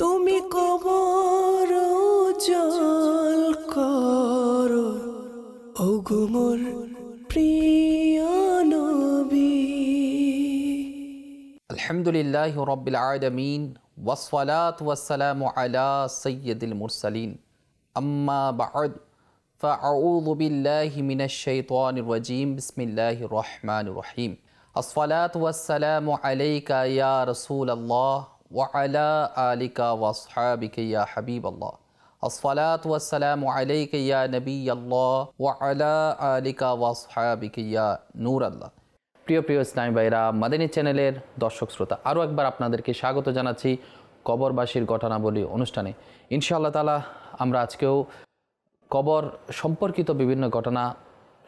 তুমি কবর জল কর ওগুমর প্রিয় নবী আলহামদুলিল্লাহ রব্বিল আলামিন والصلاة والسلام على سيد المرسلين أما بعد فأعوذ بالله من الشيطان الرجيم بسم الله الرحمن الرحيم الصلاة والسلام عليك يا رسول الله ওয়ালা আলিকা ওয়াসহাবিকে ইয়া হাবিব আল্লাহ আসফালাত ওয়াসালাম আলাইকে ইয়া নবী আল্লাহ ওয়ালা আলিকা ওয়াসহাবিকে ইয়া নূর আল্লাহ প্রিয় প্রিয় ইসলামী ভাইরা মাদিনী চ্যানেলের দর্শক শ্রোতা আরও একবার আপনাদেরকে স্বাগত জানাচ্ছি কবরবাসীর ঘটনাবলী অনুষ্ঠানে ইনশাআল্লাহ তালা আমরা আজকেও কবর সম্পর্কিত বিভিন্ন ঘটনা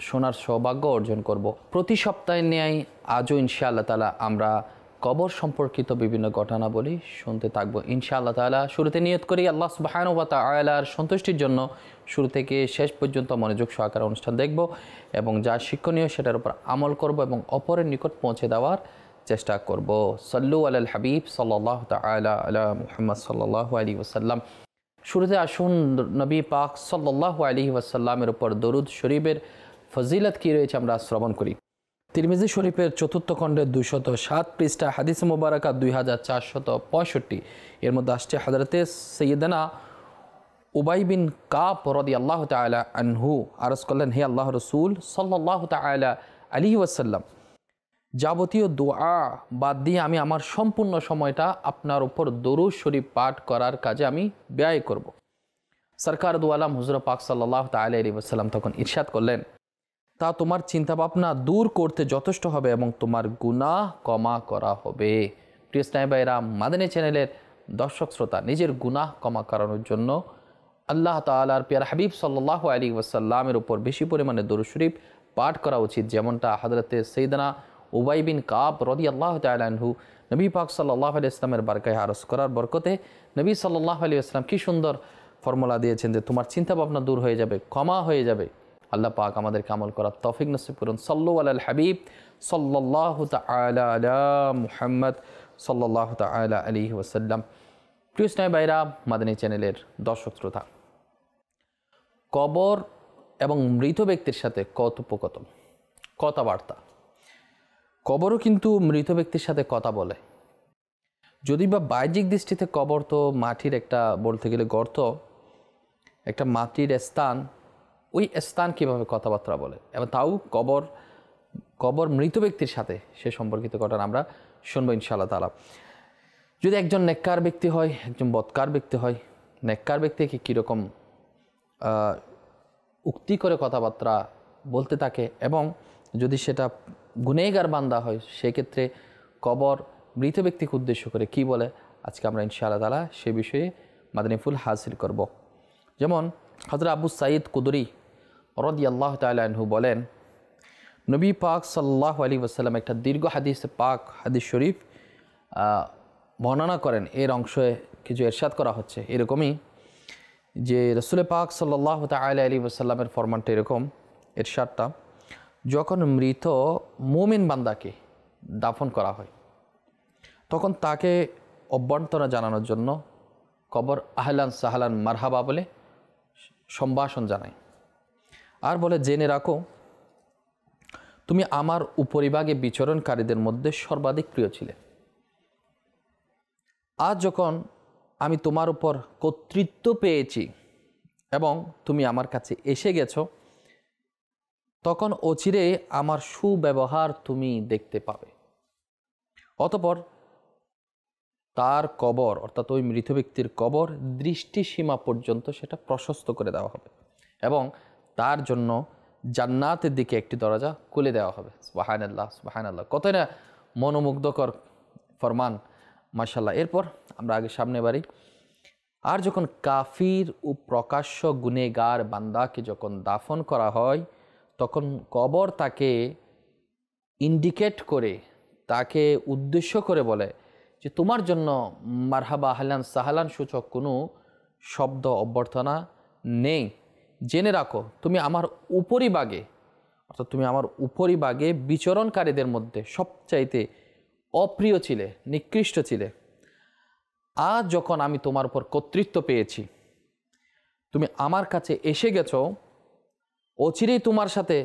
শোনার সৌভাগ্য অর্জন করব প্রতি সপ্তাহে ন্যায় আজও ইনশাআল্লাহ তালা আমরা কবর সম্পর্কিত বিভিন্ন ঘটনাবলী শুনতে থাকবো ইনশাআল্লাহ তালা শুরুতে নিয়ত করি আল্লাহ সুবাহান ওয়া তালার সন্তুষ্টির জন্য শুরু থেকে শেষ পর্যন্ত মনোযোগ সহকারে অনুষ্ঠান দেখব এবং যা শিক্ষণীয় সেটার উপর আমল করব এবং অপরের নিকট পৌঁছে দেওয়ার চেষ্টা করব সল্লু আল হাবিব সাল্লাহ তালা আল্লাহ মুহম্মদ সাল্লাহ আলী ওসাল্লাম শুরুতে আসুন নবী পাক সাল্লাহ আলী ওসাল্লামের উপর দরুদ শরীফের ফজিলত কী রয়েছে আমরা শ্রবণ করি তিরমিজি শরীফের চতুর্থ খণ্ডের দুইশত সাত পৃষ্ঠা হাদিস মোবারকা দুই হাজার চারশত পঁয়ষট্টি এর মধ্যে আসছে হাজরতে সৈয়দানা উবাই বিন কাপ রদি আল্লাহ তালা আনহু আরস করলেন হে আল্লাহ রসুল সাল্লাহ তালা আলী ওয়াসাল্লাম যাবতীয় দোয়া বাদ দিয়ে আমি আমার সম্পূর্ণ সময়টা আপনার উপর দরুদ শরীফ পাঠ করার কাজে আমি ব্যয় করব সরকার আলাম হুজরা পাক সাল্লাহ তালা আলী ওয়াসাল্লাম তখন ইরশাদ করলেন তা তোমার চিন্তাভাবনা দূর করতে যথেষ্ট হবে এবং তোমার গুনাহ কমা করা হবে প্রিয় স্নাই ভাইরা মাদানী চ্যানেলের দর্শক শ্রোতা নিজের গুনাহ কমা করানোর জন্য আল্লাহ তালার পিয়ার হাবিব সাল্লাহ আলী ওয়াসাল্লামের উপর বেশি পরিমাণে দরুশরীফ পাঠ করা উচিত যেমনটা হাজরতে সৈদানা উবাই বিন কাব রদি আল্লাহ তালাহু নবী পাক সাল্লাহ আলি ইসলামের বারকায় আরস করার বরকতে নবী সাল্লাহ আলী ইসলাম কী সুন্দর ফর্মুলা দিয়েছেন যে তোমার চিন্তা ভাবনা দূর হয়ে যাবে ক্ষমা হয়ে যাবে আল্লাহ পাক আমাদের কামল করার তফিক নসিব করুন সল্লু আল হাবিব সাল্লাহ তালা মুহাম্মদ সাল্লাহ তালা আলী ওসাল্লাম কৃষ্ণায় বাইরা মাদানী চ্যানেলের দর্শক শ্রোতা কবর এবং মৃত ব্যক্তির সাথে কথোপকথন কথাবার্তা কবরও কিন্তু মৃত ব্যক্তির সাথে কথা বলে যদি বা বাহ্যিক দৃষ্টিতে কবর তো মাটির একটা বলতে গেলে গর্ত একটা মাটির স্থান ওই স্থান কীভাবে কথাবার্তা বলে এবং তাও কবর কবর মৃত ব্যক্তির সাথে সে সম্পর্কিত ঘটনা আমরা শুনবো ইনশাল্লাহ তালা যদি একজন নেককার ব্যক্তি হয় একজন বৎকার ব্যক্তি হয় নেককার ব্যক্তিকে কীরকম উক্তি করে কথাবার্তা বলতে থাকে এবং যদি সেটা গুনেগার বান্দা হয় সেক্ষেত্রে কবর মৃত ব্যক্তিকে উদ্দেশ্য করে কি বলে আজকে আমরা ইনশাআল্লাহ তালা সে বিষয়ে মাদানিফুল হাসিল করব যেমন হজরত আবু সাইদ কুদুরি রদিয়াল্লাহ তালহু বলেন নবী পাক সাল্লাহ আলী ওসাল্লাম একটা দীর্ঘ হাদিস পাক হাদিস শরীফ বর্ণনা করেন এর অংশে কিছু এরশাদ করা হচ্ছে এরকমই যে রসুল পাক সাল্লাহ তাল আলী ওসাল্লামের ফরমানটা এরকম এরশাদটা যখন মৃত মুমিন বান্দাকে দাফন করা হয় তখন তাকে অভ্যন্তরা জানানোর জন্য কবর আহলান সাহালান মারহাবা বলে সম্ভাষণ জানায় আর বলে জেনে রাখো তুমি আমার উপরিভাগে বিচরণকারীদের মধ্যে সর্বাধিক প্রিয় ছিলে আজ যখন আমি তোমার উপর কর্তৃত্ব পেয়েছি এবং তুমি আমার কাছে এসে গেছো তখন অচিরে আমার সুব্যবহার তুমি দেখতে পাবে অতপর তার কবর অর্থাৎ ওই মৃত ব্যক্তির কবর দৃষ্টিসীমা পর্যন্ত সেটা প্রশস্ত করে দেওয়া হবে এবং তার জন্য জান্নাতের দিকে একটি দরজা খুলে দেওয়া হবে সুবাহান আল্লাহ সুবাহান আল্লাহ কতই না মনোমুগ্ধকর ফরমান মাশাল্লাহ এরপর আমরা আগে সামনে বাড়ি আর যখন কাফির ও প্রকাশ্য গুনেগার বান্দাকে যখন দাফন করা হয় তখন কবর তাকে ইন্ডিকেট করে তাকে উদ্দেশ্য করে বলে যে তোমার জন্য মারহাবা হালান সাহালান সূচক কোনো শব্দ অভ্যর্থনা নেই জেনে রাখো তুমি আমার উপরিবাগে অর্থাৎ তুমি আমার উপরিবাগে বিচরণকারীদের মধ্যে সবচাইতে অপ্রিয় ছিলে নিকৃষ্ট ছিলে আজ যখন আমি তোমার উপর কর্তৃত্ব পেয়েছি তুমি আমার কাছে এসে গেছো অচিরেই তোমার সাথে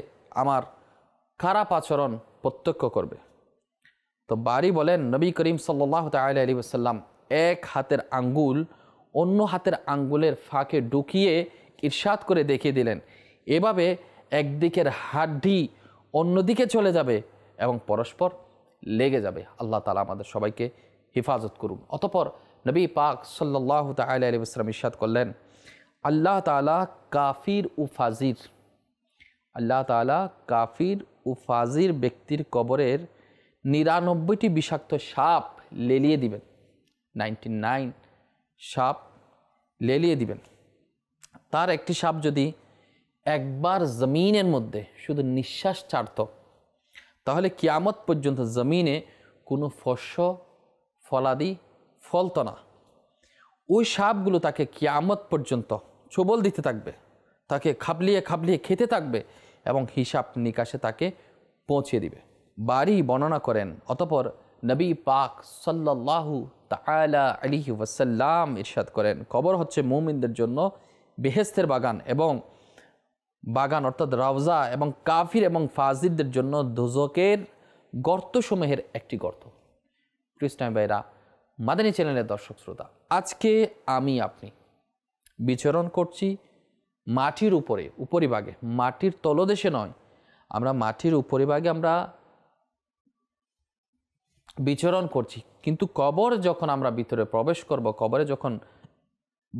আমার খারাপ আচরণ প্রত্যক্ষ করবে তো বাড়ি বলেন নবী করিম সাল্লাহ তাল আলী আসাল্লাম এক হাতের আঙ্গুল অন্য হাতের আঙ্গুলের ফাঁকে ঢুকিয়ে ইরশাদ করে দেখিয়ে দিলেন এভাবে একদিকের হাড্ডি অন্যদিকে চলে যাবে এবং পরস্পর লেগে যাবে আল্লাহ তালা আমাদের সবাইকে হেফাজত করুন অতপর নবী পাক সাল্লাহ তাল আলী ইসলাম ইরশাদ করলেন আল্লাহ তালা কাফির ও ফাজির আল্লাহ তালা কাফির ও ফাজির ব্যক্তির কবরের নিরানব্বইটি বিষাক্ত সাপ লেলিয়ে দিবেন নাইনটি নাইন সাপ লেলিয়ে দিবেন তার একটি সাপ যদি একবার জমিনের মধ্যে শুধু নিঃশ্বাস ছাড়ত তাহলে কিয়ামত পর্যন্ত জমিনে কোনো ফস্য ফলাদি ফলত না ওই সাপগুলো তাকে কিয়ামত পর্যন্ত ছবল দিতে থাকবে তাকে খাবলিয়ে খাবলিয়ে খেতে থাকবে এবং হিসাব নিকাশে তাকে পৌঁছে দিবে বাড়ি বর্ণনা করেন অতপর নবী পাক সাল্লাহু তালা আলি ওয়াসাল্লাম ইরশাদ করেন কবর হচ্ছে মুমিনদের জন্য বেহেস্তের বাগান এবং বাগান অর্থাৎ রাউজা এবং কাফির এবং ফাজিদদের জন্য দোজকের গর্তসমূহের একটি গর্ত কৃষ্ণায় ভাইরা মাদানী চ্যানেলের দর্শক শ্রোতা আজকে আমি আপনি বিচরণ করছি মাটির উপরে উপরিভাগে মাটির তলদেশে নয় আমরা মাটির উপরিভাগে আমরা বিচরণ করছি কিন্তু কবর যখন আমরা ভিতরে প্রবেশ করব কবরে যখন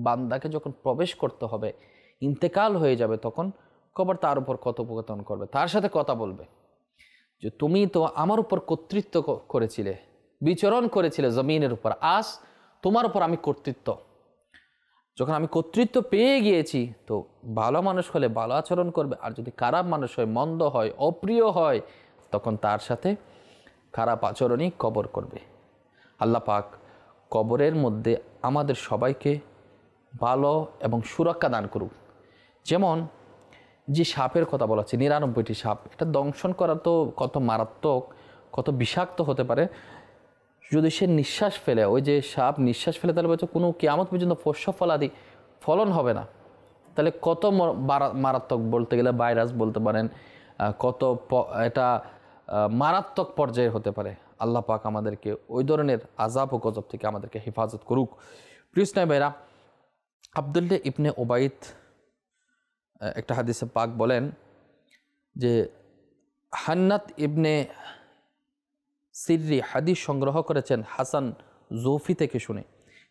বান্দাকে যখন প্রবেশ করতে হবে ইন্তেকাল হয়ে যাবে তখন কবর তার উপর কথোপকথন করবে তার সাথে কথা বলবে যে তুমি তো আমার উপর কর্তৃত্ব করেছিলে বিচরণ করেছিলে জমিনের উপর আস তোমার উপর আমি কর্তৃত্ব যখন আমি কর্তৃত্ব পেয়ে গিয়েছি তো ভালো মানুষ হলে ভালো আচরণ করবে আর যদি খারাপ মানুষ হয় মন্দ হয় অপ্রিয় হয় তখন তার সাথে খারাপ আচরণই কবর করবে আল্লাহ পাক কবরের মধ্যে আমাদের সবাইকে ভালো এবং সুরক্ষা দান করুক যেমন যে সাপের কথা বলা হচ্ছে নিরানব্বইটি সাপ এটা দংশন করা তো কত মারাত্মক কত বিষাক্ত হতে পারে যদি সে নিঃশ্বাস ফেলে ওই যে সাপ নিঃশ্বাস ফেলে তাহলে বলছে কোনো কেয়ামত পর্যন্ত ফস্য ফলাদি ফলন হবে না তাহলে কত মারাত্মক বলতে গেলে ভাইরাস বলতে পারেন কত এটা মারাত্মক পর্যায়ে হতে পারে আল্লাহ পাক আমাদেরকে ওই ধরনের আজাব ও গজব থেকে আমাদেরকে হেফাজত করুক প্রিয় ভাইরা আবদুল্লাহ ইবনে ওবায়দ একটা হাদিসে পাক বলেন যে হান্নাত ইবনে সিররি হাদিস সংগ্রহ করেছেন হাসান জৌফি থেকে শুনে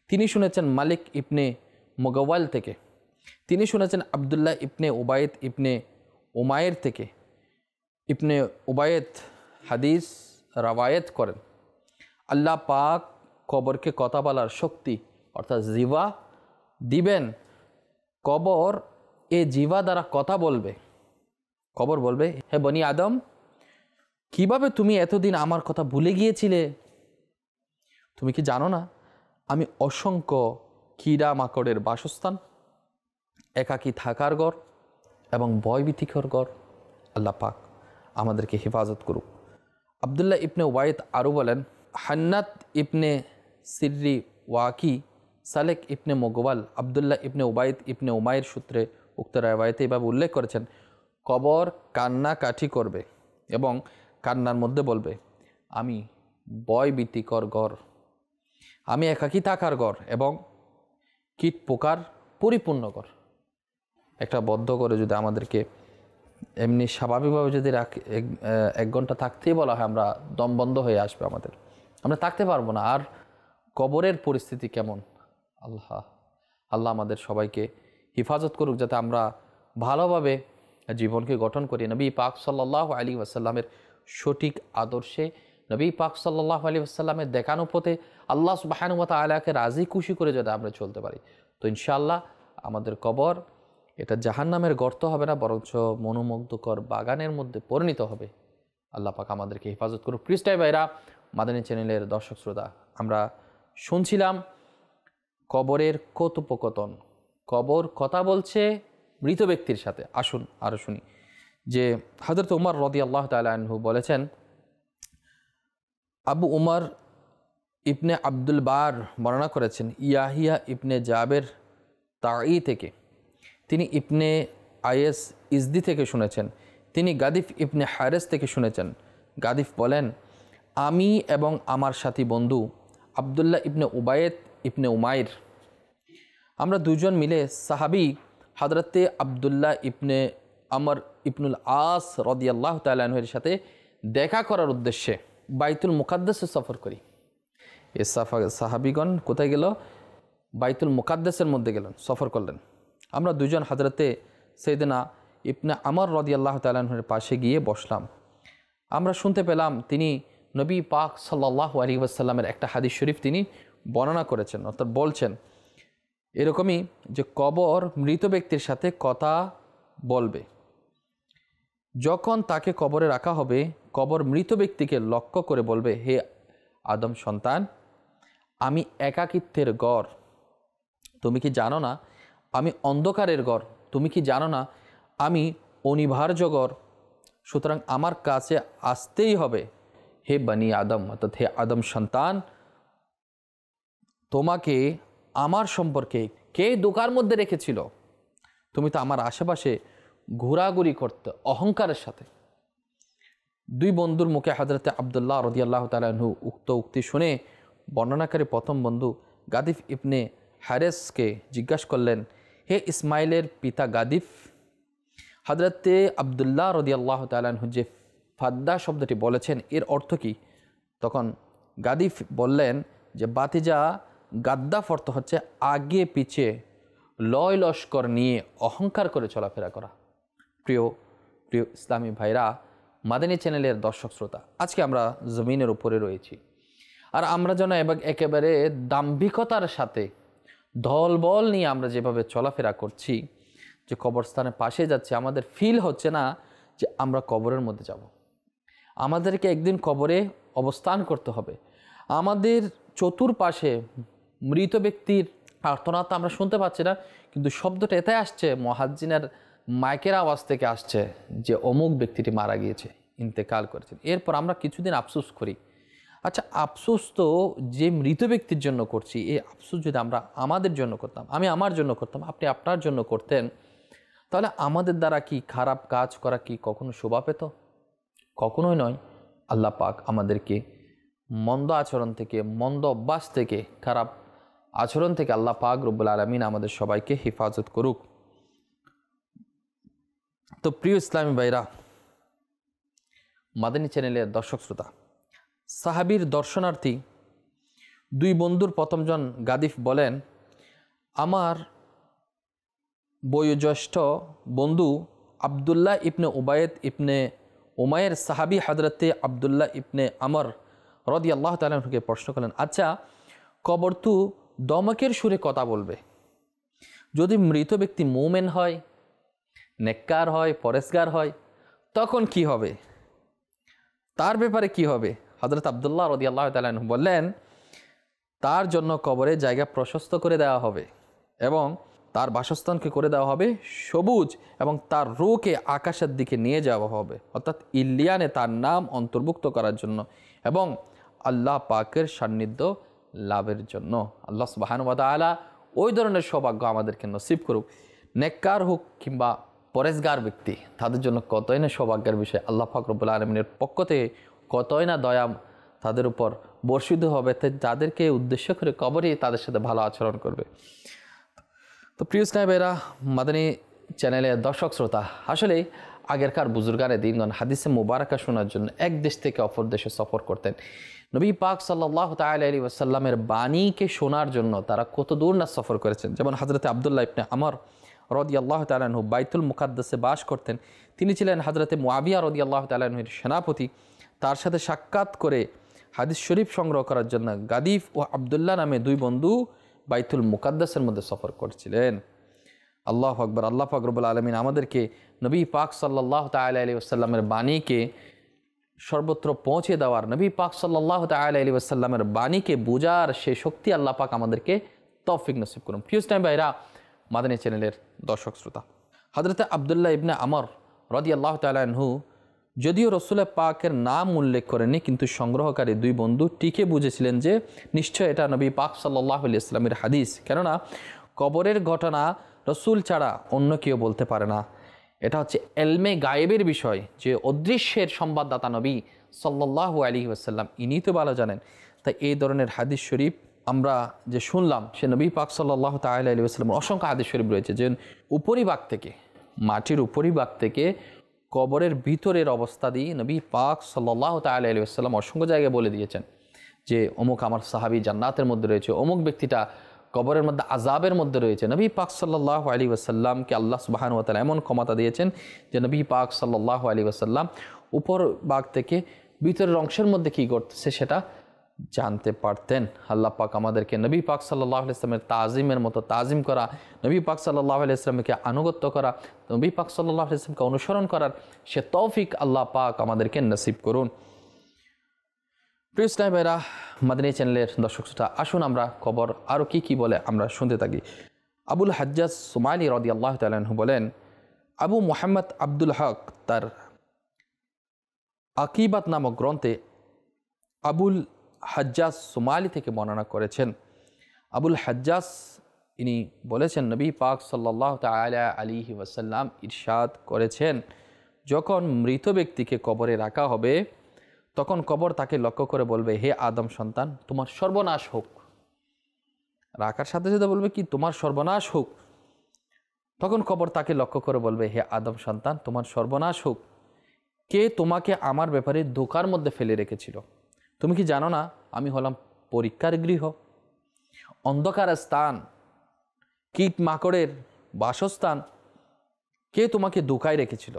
তিনি শুনেছেন মালিক ইবনে মোগাওয়াল থেকে তিনি শুনেছেন আবদুল্লাহ ইবনে ওবায়েদ ইবনে ওমায়ের থেকে ইবনে ওবায়েদ হাদিস রাওয়ায়েত করেন আল্লাহ পাক কবরকে কথা বলার শক্তি অর্থাৎ জিবা দিবেন কবর এ জিভা দ্বারা কথা বলবে কবর বলবে হে বনি আদম কিভাবে তুমি এতদিন আমার কথা ভুলে গিয়েছিলে তুমি কি জানো না আমি অসংখ্য কীড়া মাকড়ের বাসস্থান একাকি থাকার গড় এবং ভয়ভীতিকর ঘর আল্লাহ পাক আমাদেরকে হেফাজত করুক আবদুল্লাহ ইবনে ওয়াইদ আরও বলেন হান্নাত ইবনে সিররি ওয়াকি সালেক ইবনে মোগওয়াল আবদুল্লাহ ইবনে উবায়দ ইবনে উমায়ের সূত্রে উক্ত রায়বায়তে এভাবে উল্লেখ করেছেন কবর কান্না কাঠি করবে এবং কান্নার মধ্যে বলবে আমি বয় বিতিকর গড় আমি একাকি থাকার গড় এবং কীট পোকার পরিপূর্ণ কর একটা বদ্ধ করে যদি আমাদেরকে এমনি স্বাভাবিকভাবে যদি রাখ এক ঘন্টা থাকতেই বলা হয় আমরা দম বন্ধ হয়ে আসবে আমাদের আমরা থাকতে পারবো না আর কবরের পরিস্থিতি কেমন আল্লাহ আল্লাহ আমাদের সবাইকে হিফাজত করুক যাতে আমরা ভালোভাবে জীবনকে গঠন করি নবী পাক সাল্লাহ আলী আসাল্লামের সঠিক আদর্শে নবী পাক সাল্লাহ আলী আসাল্লামের দেখানো পথে আল্লাহ সুবাহানুমত আলাকে রাজি খুশি করে যাতে আমরা চলতে পারি তো ইনশাআল্লাহ আমাদের কবর এটা জাহান্নামের গর্ত হবে না বরঞ্চ মনোমুগ্ধকর বাগানের মধ্যে পরিণত হবে আল্লাহ পাক আমাদেরকে হেফাজত করুক পৃষ্ঠায় ভাইরা মাদানী চ্যানেলের দর্শক শ্রোতা আমরা শুনছিলাম কবরের কতুপকথন কবর কথা বলছে মৃত ব্যক্তির সাথে আসুন আরও শুনি যে হজরত উমর রদি আল্লাহ তালহু বলেছেন আবু উমর ইবনে আব্দুল বার বর্ণনা করেছেন ইয়াহিয়া ইবনে জাবের তাই থেকে তিনি ইবনে আইএস ইজদি থেকে শুনেছেন তিনি গাদিফ ইবনে হারেস থেকে শুনেছেন গাদিফ বলেন আমি এবং আমার সাথী বন্ধু আবদুল্লাহ ইবনে উবায়েদ ইবনে উমাইর আমরা দুজন মিলে সাহাবি হাদরতে আবদুল্লাহ ইবনে আমর ইবনুল আস রদিয়াল্লাহ তালের সাথে দেখা করার উদ্দেশ্যে বাইতুল মুকাদ্দেশে সফর করি এ সাফা সাহাবিগণ কোথায় গেল বাইতুল মুকাদ্দেশের মধ্যে গেলেন সফর করলেন আমরা দুজন হাজরতে সেদিনা ইবনে আমর রদিয়াল্লাহ তালের পাশে গিয়ে বসলাম আমরা শুনতে পেলাম তিনি নবী পাক সাল্লাহ আলী ওয়াসাল্লামের একটা হাদিস শরীফ তিনি বর্ণনা করেছেন অর্থাৎ বলছেন এরকমই যে কবর মৃত ব্যক্তির সাথে কথা বলবে যখন তাকে কবরে রাখা হবে কবর মৃত ব্যক্তিকে লক্ষ্য করে বলবে হে আদম সন্তান আমি একাকিত্বের গড় তুমি কি জানো না আমি অন্ধকারের গড় তুমি কি জানো না আমি অনিবার্য গড় সুতরাং আমার কাছে আসতেই হবে হে বানি আদম অর্থাৎ হে আদম সন্তান তোমাকে আমার সম্পর্কে কে দোকার মধ্যে রেখেছিল তুমি তো আমার আশেপাশে ঘোরাঘুরি করতে অহংকারের সাথে দুই বন্ধুর মুখে হাজরতে আবদুল্লাহ রদিয়াল্লাহ তালু উক্ত উক্তি শুনে বর্ণনাকারী প্রথম বন্ধু গাদিফ ইবনে হ্যারেসকে জিজ্ঞাসা করলেন হে ইসমাইলের পিতা গাদিফ হাজরতে আবদুল্লাহ রদিয়াল্লাহ তালাহু যে ফাদ্দা শব্দটি বলেছেন এর অর্থ কী তখন গাদিফ বললেন যে বাতিজা গাদ্দাফ অর্থ হচ্ছে আগে পিছিয়ে লয় লস্কর নিয়ে অহংকার করে চলাফেরা করা প্রিয় প্রিয় ইসলামী ভাইরা মাদানী চ্যানেলের দর্শক শ্রোতা আজকে আমরা জমিনের উপরে রয়েছি আর আমরা যেন এবার একেবারে দাম্ভিকতার সাথে দলবল নিয়ে আমরা যেভাবে চলাফেরা করছি যে কবরস্থানের পাশে যাচ্ছে আমাদের ফিল হচ্ছে না যে আমরা কবরের মধ্যে যাব। আমাদেরকে একদিন কবরে অবস্থান করতে হবে আমাদের চতুর্পাশে মৃত ব্যক্তির প্রার্থনা তো আমরা শুনতে পাচ্ছি না কিন্তু শব্দটা এতে আসছে মহাজ্জিনের মাইকের আওয়াজ থেকে আসছে যে অমুক ব্যক্তিটি মারা গিয়েছে ইন্তেকাল করেছেন এরপর আমরা কিছুদিন আফসোস করি আচ্ছা আফসোস তো যে মৃত ব্যক্তির জন্য করছি এই আফসোস যদি আমরা আমাদের জন্য করতাম আমি আমার জন্য করতাম আপনি আপনার জন্য করতেন তাহলে আমাদের দ্বারা কি খারাপ কাজ করা কি কখনো শোভা পেত কখনোই নয় আল্লাহ পাক আমাদেরকে মন্দ আচরণ থেকে মন্দ অভ্যাস থেকে খারাপ আচরণ থেকে আল্লাহ পাক রব্বুল আলমিন আমাদের সবাইকে হেফাজত করুক তো প্রিয় ইসলামী ভাইরা মাদানী চ্যানেলের দর্শক শ্রোতা সাহাবির দর্শনার্থী দুই বন্ধুর প্রথমজন গাদিফ বলেন আমার বয়োজ্যেষ্ঠ বন্ধু আবদুল্লাহ ইবনে উবায়েদ ইবনে উমায়ের সাহাবি হাজরতে আবদুল্লাহ ইবনে আমর রদি আল্লাহ তালকে প্রশ্ন করলেন আচ্ছা কবর তু দমকের সুরে কথা বলবে যদি মৃত ব্যক্তি মোমেন হয় নেককার হয় পরেশগার হয় তখন কি হবে তার ব্যাপারে কি হবে হজরত আবদুল্লাহ রদি আল্লাহ তালু বললেন তার জন্য কবরে জায়গা প্রশস্ত করে দেওয়া হবে এবং তার বাসস্থানকে করে দেওয়া হবে সবুজ এবং তার রোকে আকাশের দিকে নিয়ে যাওয়া হবে অর্থাৎ ইলিয়ানে তার নাম অন্তর্ভুক্ত করার জন্য এবং আল্লাহ পাকের সান্নিধ্য লাভের জন্য আল্লাহ সুবাহানুবাদ আলা ওই ধরনের সৌভাগ্য আমাদেরকে নসিব করুক নেককার হোক কিংবা পরেশগার ব্যক্তি তাদের জন্য কতই না সৌভাগ্যের বিষয়ে আল্লাহ ফাকরবুল আলমিনের পক্ষ থেকে কতই না দয়া তাদের উপর বর্ষিত হবে যাদেরকে উদ্দেশ্য করে কবরই তাদের সাথে ভালো আচরণ করবে তো প্রিয় স্নাইবেরা মাদানী চ্যানেলের দর্শক শ্রোতা আসলে আগেরকার বুজুর্গানে দিনগণ হাদিসে মুবারকা শোনার জন্য এক দেশ থেকে অপর দেশে সফর করতেন নবী পাক সাল্লাহ তালি ওয়াসাল্লামের বাণীকে শোনার জন্য তারা কত দূর না সফর করেছেন যেমন হজরতে আবদুল্লাহ ইবনে আমর রদি আল্লাহ তালাহু বাইতুল মুকাদ্দাসে বাস করতেন তিনি ছিলেন হজরতে মোয়াবিয়া রদি আল্লাহ তালাহুর সেনাপতি তার সাথে সাক্ষাৎ করে হাদিস শরীফ সংগ্রহ করার জন্য গাদিফ ও আবদুল্লাহ নামে দুই বন্ধু বাইতুল মুকাদ্দাসের মধ্যে সফর করছিলেন আল্লাহ আকবর আল্লাহ ফকরবুল আলমিন আমাদেরকে নবী পাক সাল্লাহ তাল আলী ওসাল্লামের বাণীকে সর্বত্র পৌঁছে দেওয়ার নবী পাক সাল্লাহ তালি আসাল্লামের বাণীকে বোঝার সে শক্তি আল্লাহ পাক আমাদেরকে তফিক নসিব করুন প্রিয় টাইম ভাইরা মাদানী চ্যানেলের দর্শক শ্রোতা হজরত আবদুল্লাহ ইবনে আমর রদি আল্লাহ তালাহু যদিও রসুলের পাকের নাম উল্লেখ করেনি কিন্তু সংগ্রহকারী দুই বন্ধু টিকে বুঝেছিলেন যে নিশ্চয় এটা নবী পাক সাল্লাহ আলি ইসলামের হাদিস কেননা কবরের ঘটনা রসুল ছাড়া অন্য কেউ বলতে পারে না এটা হচ্ছে এলমে গায়েবের বিষয় যে অদৃশ্যের সংবাদদাতা নবী সাল্লাহ আলী আসাল্লাম ইনি তো ভালো জানেন তাই এই ধরনের হাদিস শরীফ আমরা যে শুনলাম সে নবী পাক সাল্লাহ তাল আলী আসলামের অসংখ্য হাদিস শরীফ রয়েছে যে উপরিভাগ থেকে মাটির উপরিভাগ থেকে কবরের ভিতরের অবস্থা দিয়ে নবী পাক সাল্লাহ তাল আলী আসসালাম অসংখ্য জায়গায় বলে দিয়েছেন যে অমুক আমার সাহাবি জান্নাতের মধ্যে রয়েছে অমুক ব্যক্তিটা কবরের মধ্যে আজাবের মধ্যে রয়েছে নবী পাক সাল্লাহ আলী ওয়াসাল্লামকে আল্লাহ সুবাহান ওয়াতাল এমন ক্ষমতা দিয়েছেন যে নবী পাক সাল্লাহ আলী ওয়াসাল্লাম উপর বাঘ থেকে ভিতরের অংশের মধ্যে কী করতেছে সেটা জানতে পারতেন আল্লাহ পাক আমাদেরকে নবী পাক সাল্লাহ ইসলামের তাজিমের মতো তাজিম করা নবী পাক সাল্লাহ ইসলামকে আনুগত্য করা নবী পাক সাল্লাহ ইসলামকে অনুসরণ করার সে তৌফিক আল্লাহ পাক আমাদেরকে নসিব করুন প্রিয় স্নাই ভাইরা মাদিনী চ্যানেলের দর্শক শ্রোতা আসুন আমরা খবর আরও কি কি বলে আমরা শুনতে থাকি আবুল হাজ্জাজ সোমালি রদি আল্লাহ তালু বলেন আবু মোহাম্মদ আব্দুল হক তার আকিবাত নামক গ্রন্থে আবুল হাজ্জাজ সোমালি থেকে বর্ণনা করেছেন আবুল হাজ্জাজ ইনি বলেছেন নবী পাক সাল্লাহ তালা আলী ওয়াসাল্লাম ইরশাদ করেছেন যখন মৃত ব্যক্তিকে কবরে রাখা হবে তখন কবর তাকে লক্ষ্য করে বলবে হে আদম সন্তান তোমার সর্বনাশ হোক রাখার সাথে সাথে বলবে কি তোমার সর্বনাশ হোক তখন কবর তাকে লক্ষ্য করে বলবে হে আদম সন্তান তোমার সর্বনাশ হোক কে তোমাকে আমার ব্যাপারে দোকার মধ্যে ফেলে রেখেছিল তুমি কি জানো না আমি হলাম পরীক্ষার গৃহ অন্ধকার স্থান কীট মাকড়ের বাসস্থান কে তোমাকে দোকায় রেখেছিল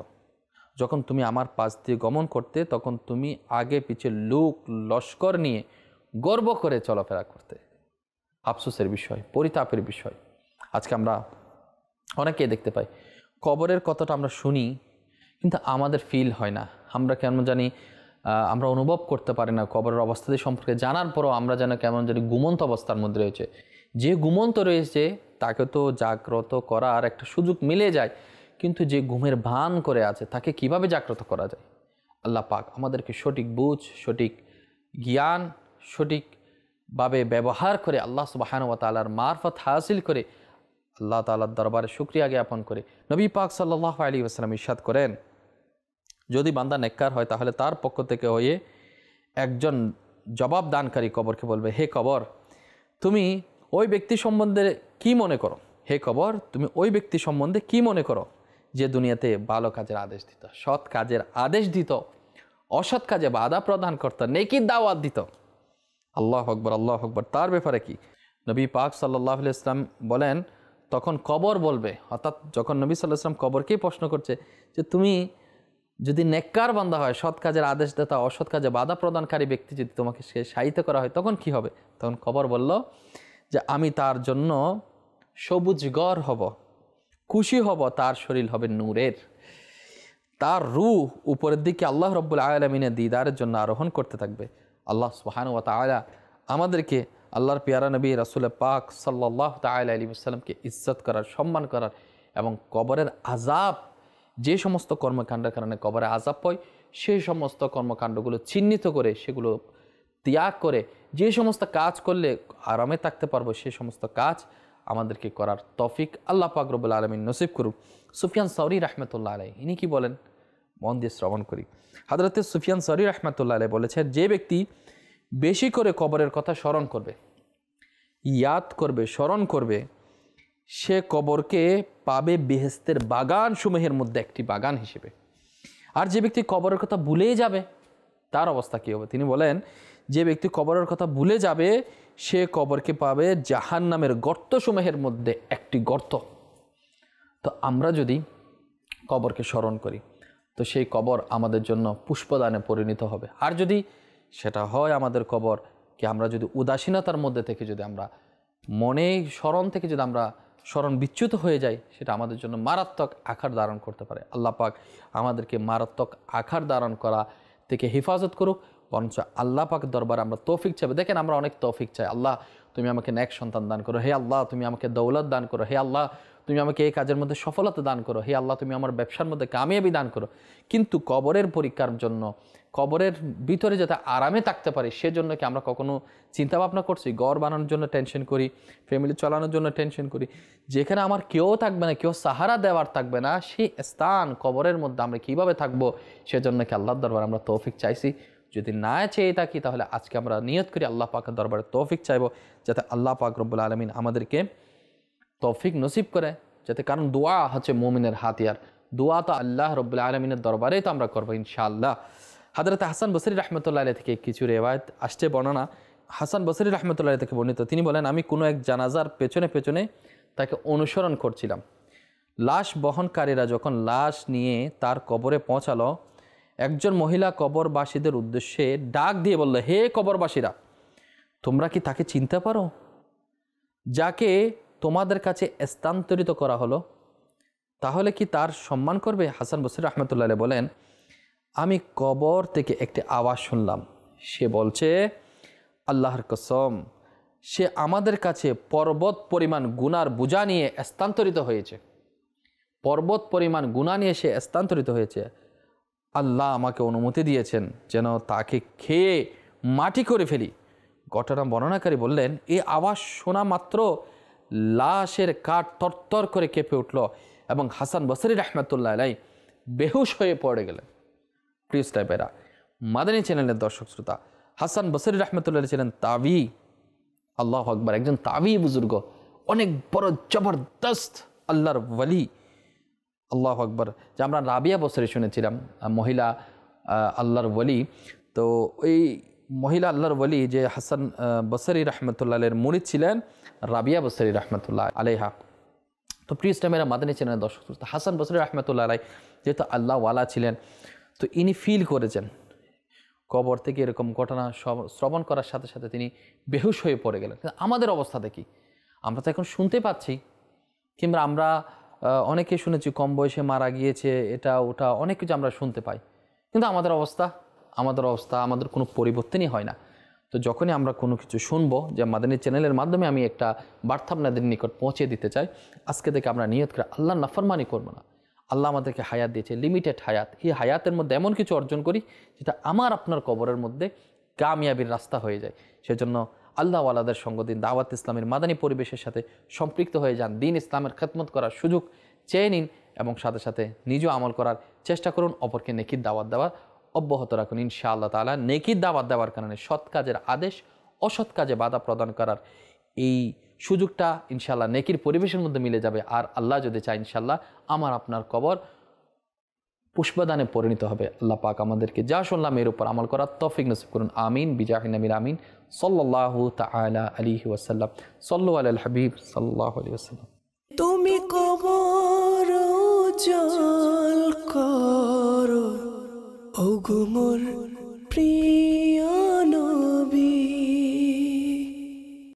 যখন তুমি আমার পাশ দিয়ে গমন করতে তখন তুমি আগে পিছিয়ে লুক লস্কর নিয়ে গর্ব করে চলাফেরা করতে আফসোসের বিষয় পরিতাপের বিষয় আজকে আমরা অনেকেই দেখতে পাই কবরের কথাটা আমরা শুনি কিন্তু আমাদের ফিল হয় না আমরা কেন জানি আমরা অনুভব করতে পারি না কবরের অবস্থাতে সম্পর্কে জানার পরও আমরা যেন কেমন জানি গুমন্ত অবস্থার মধ্যে রয়েছে যে গুমন্ত রয়েছে তাকে তো জাগ্রত করার একটা সুযোগ মিলে যায় কিন্তু যে ঘুমের ভান করে আছে তাকে কিভাবে জাগ্রত করা যায় আল্লাহ পাক আমাদেরকে সঠিক বুঝ সঠিক জ্ঞান সঠিকভাবে ব্যবহার করে আল্লাহ সুবাহান ওয়া তালার মারফত হাসিল করে আল্লাহ তালার দরবারে সুক্রিয়া জ্ঞাপন করে নবী পাক সাল্লাহ আলী আসসালাম ইসাদ করেন যদি বান্দা নেককার হয় তাহলে তার পক্ষ থেকে হয়ে একজন জবাব দানকারী কবরকে বলবে হে কবর তুমি ওই ব্যক্তি সম্বন্ধে কি মনে করো হে কবর তুমি ওই ব্যক্তি সম্বন্ধে কি মনে করো যে দুনিয়াতে ভালো কাজের আদেশ দিত সৎ কাজের আদেশ দিত অসৎ কাজে বাধা প্রদান করত নেকি দাওয়াত দিত আল্লাহ আকবর আল্লাহ আকবর তার ব্যাপারে কি নবী পাক সাল্লাহ ইসলাম বলেন তখন কবর বলবে অর্থাৎ যখন নবী সাল্লাহ ইসলাম কবরকেই প্রশ্ন করছে যে তুমি যদি নেককার বান্ধা হয় সৎ কাজের আদেশ দেতা অসৎ কাজে বাধা প্রদানকারী ব্যক্তি যদি তোমাকে সে সাহিত্য করা হয় তখন কি হবে তখন কবর বলল যে আমি তার জন্য সবুজ গড় হব খুশি হব তার শরীর হবে নূরের তার রু উপরের দিকে আল্লাহ রব্বুল আলমিনের দিদারের জন্য আরোহণ করতে থাকবে আল্লাহ সুহান ওয়া তালা আমাদেরকে আল্লাহর পিয়ারা নবী রাসুল পাক সাল্লাহ তালা আলী সাল্লামকে ইজ্জত করার সম্মান করার এবং কবরের আজাব যে সমস্ত কর্মকাণ্ডের কারণে কবরে আজাব পয় সেই সমস্ত কর্মকাণ্ডগুলো চিহ্নিত করে সেগুলো ত্যাগ করে যে সমস্ত কাজ করলে আরামে থাকতে পারবো সে সমস্ত কাজ আমাদেরকে করার তফিক আল্লাহ পাকরবুল আলমিন নসিব করুক সুফিয়ান সৌরি রহমতুল্লাহ আলাই ইনি কি বলেন মন দিয়ে শ্রবণ করি হাজরতে সুফিয়ান সরি রহমতুল্লাহ আলাই বলেছেন যে ব্যক্তি বেশি করে কবরের কথা স্মরণ করবে ইয়াদ করবে স্মরণ করবে সে কবরকে পাবে বেহেস্তের বাগান সমূহের মধ্যে একটি বাগান হিসেবে আর যে ব্যক্তি কবরের কথা ভুলেই যাবে তার অবস্থা কী হবে তিনি বলেন যে ব্যক্তি কবরের কথা ভুলে যাবে সে কবরকে পাবে জাহান নামের গর্তসমূহের মধ্যে একটি গর্ত তো আমরা যদি কবরকে স্মরণ করি তো সেই কবর আমাদের জন্য পুষ্পদানে পরিণত হবে আর যদি সেটা হয় আমাদের কবর কি আমরা যদি উদাসীনতার মধ্যে থেকে যদি আমরা মনে স্মরণ থেকে যদি আমরা স্মরণ বিচ্যুত হয়ে যাই সেটা আমাদের জন্য মারাত্মক আকার ধারণ করতে পারে আল্লাপাক আমাদেরকে মারাত্মক আকার ধারণ করা থেকে হেফাজত করুক বরঞ্চ আল্লাহ পাক দরবার আমরা তৌফিক চাই দেখেন আমরা অনেক তৌফিক চাই আল্লাহ তুমি আমাকে ন্যাক সন্তান দান করো হে আল্লাহ তুমি আমাকে দৌলত দান করো হে আল্লাহ তুমি আমাকে এই কাজের মধ্যে সফলতা দান করো হে আল্লাহ তুমি আমার ব্যবসার মধ্যে কামিয়াবি দান করো কিন্তু কবরের পরীক্ষার জন্য কবরের ভিতরে যাতে আরামে থাকতে পারি সেজন্য কি আমরা কখনো চিন্তা ভাবনা করছি গড় বানানোর জন্য টেনশন করি ফ্যামিলি চালানোর জন্য টেনশন করি যেখানে আমার কেউ থাকবে না কেউ সাহারা দেওয়ার থাকবে না সেই স্থান কবরের মধ্যে আমরা কীভাবে থাকবো সেজন্য কি আল্লাহর দরবার আমরা তৌফিক চাইছি যদি না চেয়ে থাকি তাহলে আজকে আমরা নিয়ত করি আল্লাহ পাকের দরবারে তৌফিক চাইব যাতে আল্লাহ পাক রব্বুল আলমিন আমাদেরকে তৌফিক নসিব করে যাতে কারণ দোয়া হচ্ছে মোমিনের হাতিয়ার দোয়া তো আল্লাহ রব্বুল আলমিনের দরবারেই তো আমরা করবো ইনশাআল্লাহ হাজরত হাসান বসরি রহমতুল্লাহ থেকে কিছু রেওয়ায়ত আসছে বর্ণনা হাসান বসরি রহমতুল্লাহ থেকে বর্ণিত তিনি বলেন আমি কোনো এক জানাজার পেছনে পেছনে তাকে অনুসরণ করছিলাম লাশ বহনকারীরা যখন লাশ নিয়ে তার কবরে পৌঁছালো একজন মহিলা কবরবাসীদের উদ্দেশ্যে ডাক দিয়ে বলল হে কবরবাসীরা তোমরা কি তাকে চিনতে পারো যাকে তোমাদের কাছে স্থানান্তরিত করা হলো তাহলে কি তার সম্মান করবে হাসান বসির রহমতুল্লাহ বলেন আমি কবর থেকে একটি আওয়াজ শুনলাম সে বলছে আল্লাহর কসম সে আমাদের কাছে পর্বত পরিমাণ গুনার বোঝা নিয়ে স্থানান্তরিত হয়েছে পর্বত পরিমাণ গুণা নিয়ে সে স্থানান্তরিত হয়েছে আল্লাহ আমাকে অনুমতি দিয়েছেন যেন তাকে খেয়ে মাটি করে ফেলি ঘটনা বর্ণনাকারী বললেন এ আওয়াজ শোনা মাত্র লাশের কাঠ তরতর করে কেঁপে উঠল এবং হাসান বসরি রহমতুল্লাহ আলাই বেহুশ হয়ে পড়ে গেলেন প্রিয় স্টাইপেরা মাদানী চ্যানেলের দর্শক শ্রোতা হাসান বসরি রহমতুল্লাহ ছিলেন তাবি আল্লাহ আকবর একজন তাবি বুজুর্গ অনেক বড় জবরদস্ত আল্লাহর ওয়ালি আল্লাহ আকবর যে আমরা রাবিয়া বছরে শুনেছিলাম মহিলা আল্লাহর ওলি তো ওই মহিলা আল্লাহর ওলি যে হাসান বসরি রহমতুল্লাহ আলের ছিলেন রাবিয়া বসরি রহমতুল্লাহ আলেহা তো প্রিয় ইসলামেরা মাদানী ছিলেন দর্শক হাসান বসরি রহমতুল্লাহ আলাই যেহেতু আল্লাহ ওয়ালা ছিলেন তো ইনি ফিল করেছেন কবর থেকে এরকম ঘটনা শ্রবণ করার সাথে সাথে তিনি বেহুশ হয়ে পড়ে গেলেন আমাদের অবস্থা দেখি আমরা তো এখন শুনতে পাচ্ছি কিংবা আমরা অনেকে শুনেছি কম বয়সে মারা গিয়েছে এটা ওটা অনেক কিছু আমরা শুনতে পাই কিন্তু আমাদের অবস্থা আমাদের অবস্থা আমাদের কোনো পরিবর্তনই হয় না তো যখনই আমরা কোনো কিছু শুনবো যে মাদানী চ্যানেলের মাধ্যমে আমি একটা বার্তা আপনাদের নিকট পৌঁছে দিতে চাই আজকে থেকে আমরা নিয়ত করে আল্লাহ নাফরমানি করব না আল্লাহ আমাদেরকে হায়াত দিয়েছে লিমিটেড হায়াত এই হায়াতের মধ্যে এমন কিছু অর্জন করি যেটা আমার আপনার কবরের মধ্যে কামিয়াবির রাস্তা হয়ে যায় সেজন্য আল্লাহ আলাদের সঙ্গ দিন দাওয়াত ইসলামের মাদানী পরিবেশের সাথে সম্পৃক্ত হয়ে যান দিন ইসলামের খেদমত করার সুযোগ চেয়ে নিন এবং সাথে সাথে নিজেও আমল করার চেষ্টা করুন অপরকে নেকির দাওয়াত দেওয়ার অব্যাহত রাখুন ইনশা আল্লাহ তালা নেকির দাওয়াত দেওয়ার কারণে সৎ কাজের আদেশ অসৎ কাজে বাধা প্রদান করার এই সুযোগটা ইনশাল্লাহ নেকির পরিবেশের মধ্যে মিলে যাবে আর আল্লাহ যদি চায় ইনশাল্লাহ আমার আপনার কবর পুষ্পদানে পরিণত হবে আল্লাহ পাক আমাদেরকে যা শুনলাম এর উপর আমল করার তফিক নসিব করুন আমিন বিজাহিন আমির আমিন সল্লাহ তালা আলিহি ওয়াসাল্লাম সল্লু আল হাবিব সাল্লাহ আলী ওয়াসাল্লাম তুমি কবর জল কর ওগুমর প্রিয়